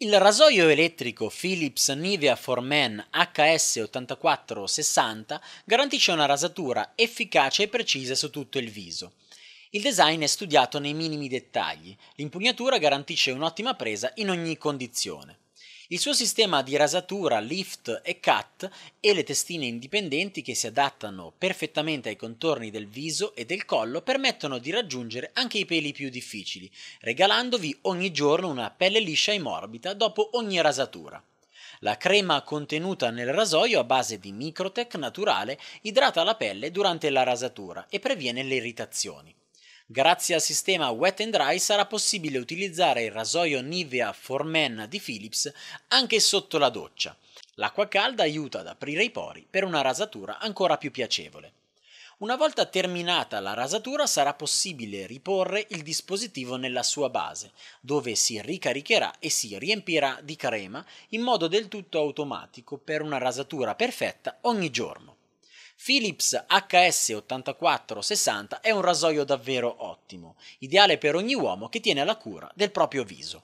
Il rasoio elettrico Philips Nivea for Men HS8460 garantisce una rasatura efficace e precisa su tutto il viso. Il design è studiato nei minimi dettagli, l'impugnatura garantisce un'ottima presa in ogni condizione. Il suo sistema di rasatura, lift e cut e le testine indipendenti che si adattano perfettamente ai contorni del viso e del collo permettono di raggiungere anche i peli più difficili, regalandovi ogni giorno una pelle liscia e morbida dopo ogni rasatura. La crema contenuta nel rasoio a base di microtech naturale idrata la pelle durante la rasatura e previene le irritazioni. Grazie al sistema Wet and Dry sarà possibile utilizzare il rasoio Nivea 4 Men di Philips anche sotto la doccia. L'acqua calda aiuta ad aprire i pori per una rasatura ancora più piacevole. Una volta terminata la rasatura sarà possibile riporre il dispositivo nella sua base, dove si ricaricherà e si riempirà di crema in modo del tutto automatico per una rasatura perfetta ogni giorno. Philips HS8460 è un rasoio davvero ottimo, ideale per ogni uomo che tiene la cura del proprio viso.